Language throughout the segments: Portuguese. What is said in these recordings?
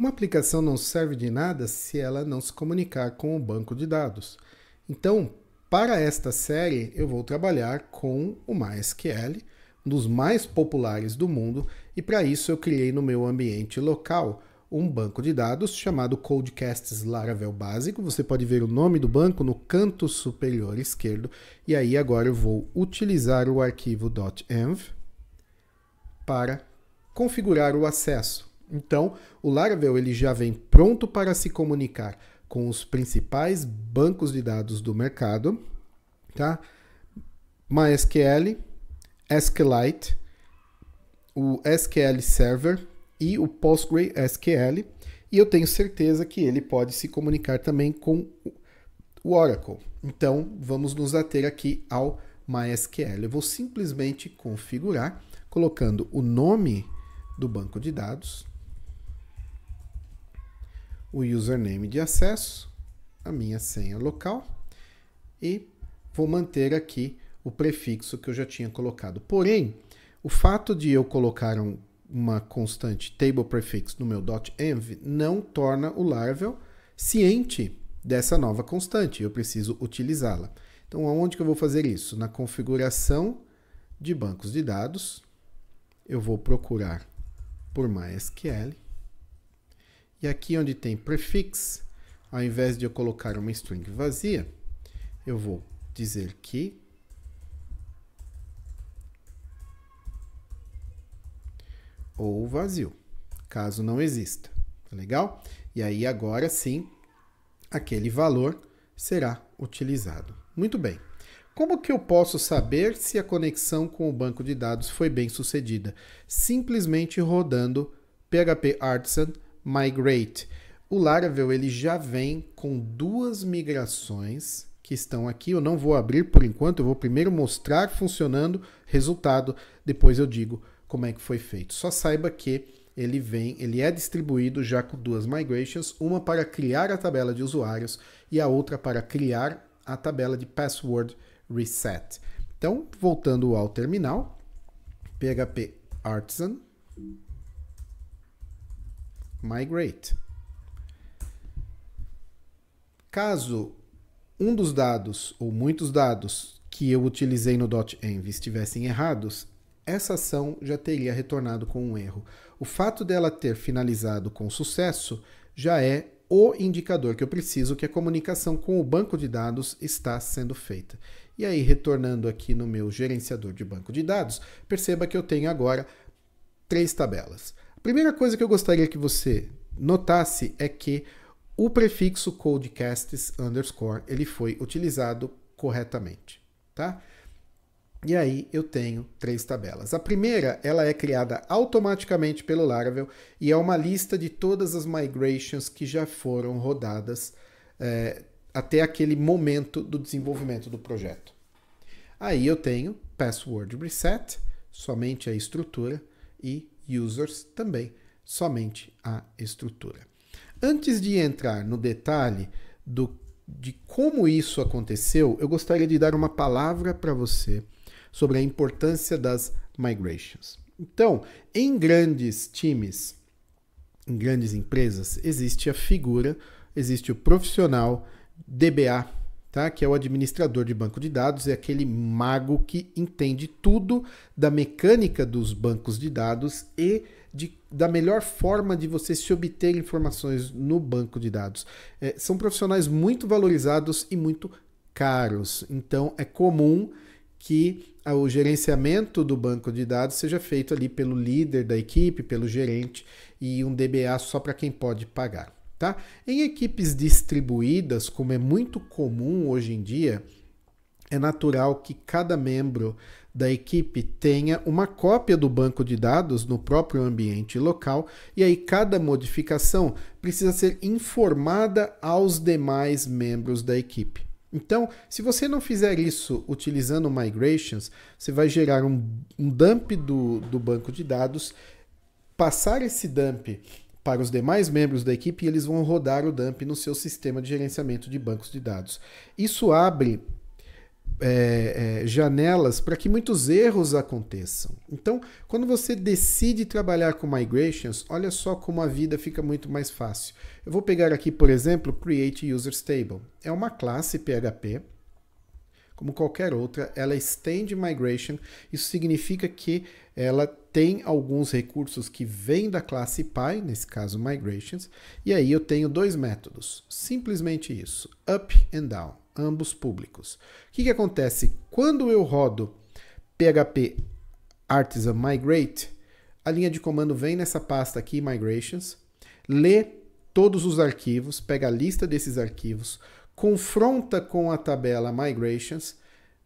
Uma aplicação não serve de nada se ela não se comunicar com o banco de dados. Então, para esta série, eu vou trabalhar com o MySQL, um dos mais populares do mundo, e para isso eu criei no meu ambiente local um banco de dados chamado Codecasts Laravel Básico. Você pode ver o nome do banco no canto superior esquerdo. E aí agora eu vou utilizar o arquivo .env para configurar o acesso. Então, o Laravel ele já vem pronto para se comunicar com os principais bancos de dados do mercado, tá? MySQL, SQLite, o SQL Server e o PostgreSQL, e eu tenho certeza que ele pode se comunicar também com o Oracle. Então, vamos nos ater aqui ao MySQL. Eu vou simplesmente configurar colocando o nome do banco de dados, o username de acesso, a minha senha local e vou manter aqui o prefixo que eu já tinha colocado. Porém, o fato de eu colocar um, uma constante table prefix no meu .env não torna o Laravel ciente dessa nova constante. Eu preciso utilizá-la. Então, aonde que eu vou fazer isso? Na configuração de bancos de dados, eu vou procurar por MySQL e aqui onde tem prefix, ao invés de eu colocar uma string vazia, eu vou dizer que ou vazio, caso não exista. Tá legal? E aí agora sim, aquele valor será utilizado. Muito bem. Como que eu posso saber se a conexão com o banco de dados foi bem sucedida? Simplesmente rodando php artisan migrate. O Laravel ele já vem com duas migrações que estão aqui. Eu não vou abrir por enquanto, eu vou primeiro mostrar funcionando, resultado, depois eu digo como é que foi feito. Só saiba que ele vem, ele é distribuído já com duas migrations, uma para criar a tabela de usuários e a outra para criar a tabela de password reset. Então, voltando ao terminal, PHP artisan migrate. Caso um dos dados ou muitos dados que eu utilizei no .env estivessem errados, essa ação já teria retornado com um erro. O fato dela ter finalizado com sucesso já é o indicador que eu preciso que a comunicação com o banco de dados está sendo feita. E aí, retornando aqui no meu gerenciador de banco de dados, perceba que eu tenho agora três tabelas. A primeira coisa que eu gostaria que você notasse é que o prefixo codecasts underscore ele foi utilizado corretamente, tá? E aí eu tenho três tabelas. A primeira, ela é criada automaticamente pelo Laravel e é uma lista de todas as migrations que já foram rodadas é, até aquele momento do desenvolvimento do projeto. Aí eu tenho password reset, somente a estrutura, e users também somente a estrutura. Antes de entrar no detalhe do, de como isso aconteceu, eu gostaria de dar uma palavra para você sobre a importância das migrations. Então, em grandes times, em grandes empresas, existe a figura, existe o profissional DBA tá? que é o administrador de banco de dados, é aquele mago que entende tudo da mecânica dos bancos de dados e de, da melhor forma de você se obter informações no banco de dados. É, são profissionais muito valorizados e muito caros, então é comum que o gerenciamento do banco de dados seja feito ali pelo líder da equipe, pelo gerente e um DBA só para quem pode pagar. Tá? Em equipes distribuídas, como é muito comum hoje em dia, é natural que cada membro da equipe tenha uma cópia do banco de dados no próprio ambiente local e aí cada modificação precisa ser informada aos demais membros da equipe. Então, se você não fizer isso utilizando migrations, você vai gerar um, um dump do, do banco de dados, passar esse dump para os demais membros da equipe e eles vão rodar o dump no seu sistema de gerenciamento de bancos de dados. Isso abre é, é, janelas para que muitos erros aconteçam. Então, quando você decide trabalhar com migrations, olha só como a vida fica muito mais fácil. Eu vou pegar aqui, por exemplo, Create Users Table. É uma classe PHP como qualquer outra, ela é Migration. Isso significa que ela tem alguns recursos que vêm da classe Py, nesse caso Migrations, e aí eu tenho dois métodos, simplesmente isso, Up and Down, ambos públicos. O que, que acontece? Quando eu rodo PHP Artisan Migrate, a linha de comando vem nessa pasta aqui, Migrations, lê todos os arquivos, pega a lista desses arquivos, confronta com a tabela Migrations,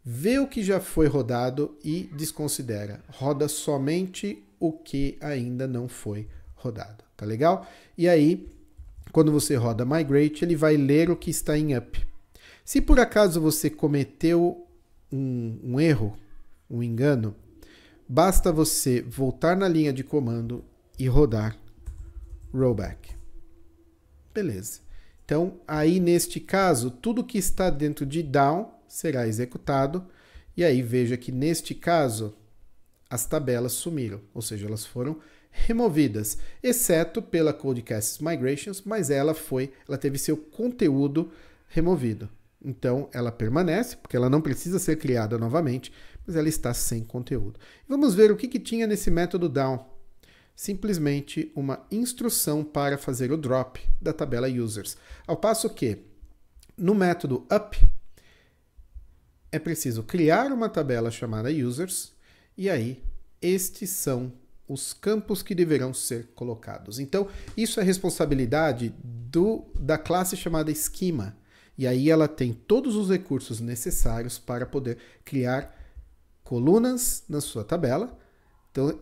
vê o que já foi rodado e desconsidera. Roda somente o que ainda não foi rodado, tá legal? E aí, quando você roda Migrate, ele vai ler o que está em Up. Se por acaso você cometeu um, um erro, um engano, basta você voltar na linha de comando e rodar rollback. Beleza. Então, aí neste caso, tudo que está dentro de down será executado. E aí veja que neste caso, as tabelas sumiram, ou seja, elas foram removidas, exceto pela Codecast Migrations, mas ela foi, ela teve seu conteúdo removido. Então, ela permanece, porque ela não precisa ser criada novamente, mas ela está sem conteúdo. Vamos ver o que, que tinha nesse método down simplesmente uma instrução para fazer o drop da tabela users. Ao passo que no método up é preciso criar uma tabela chamada users e aí estes são os campos que deverão ser colocados. Então, isso é responsabilidade do, da classe chamada esquema. E aí ela tem todos os recursos necessários para poder criar colunas na sua tabela. Então,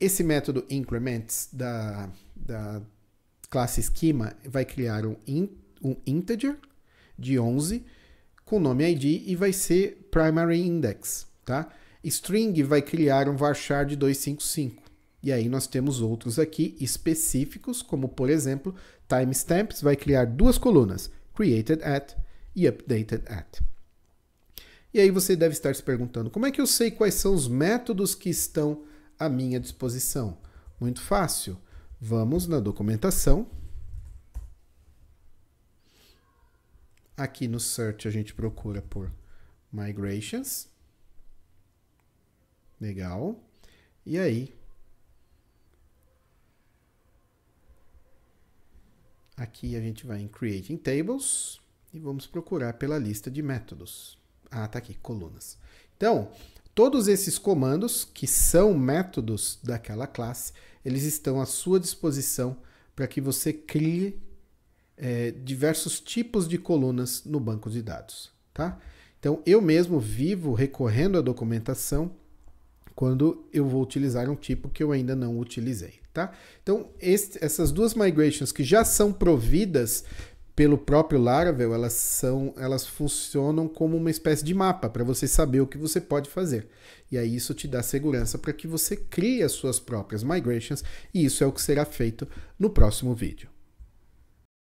esse método increments da, da classe esquema vai criar um, in, um integer de 11 com nome ID e vai ser primary index, tá? String vai criar um varchar de 255. E aí nós temos outros aqui específicos, como por exemplo, timestamps vai criar duas colunas, created at e updated at. E aí você deve estar se perguntando, como é que eu sei quais são os métodos que estão à minha disposição. Muito fácil. Vamos na documentação. Aqui no search a gente procura por migrations. Legal. E aí? Aqui a gente vai em creating tables e vamos procurar pela lista de métodos. Ah, tá aqui, colunas. Então, Todos esses comandos, que são métodos daquela classe, eles estão à sua disposição para que você crie é, diversos tipos de colunas no banco de dados. Tá? Então, eu mesmo vivo recorrendo à documentação quando eu vou utilizar um tipo que eu ainda não utilizei. Tá? Então, este, essas duas migrations que já são providas pelo próprio Laravel, elas são, elas funcionam como uma espécie de mapa para você saber o que você pode fazer. E aí isso te dá segurança para que você crie as suas próprias migrations, e isso é o que será feito no próximo vídeo.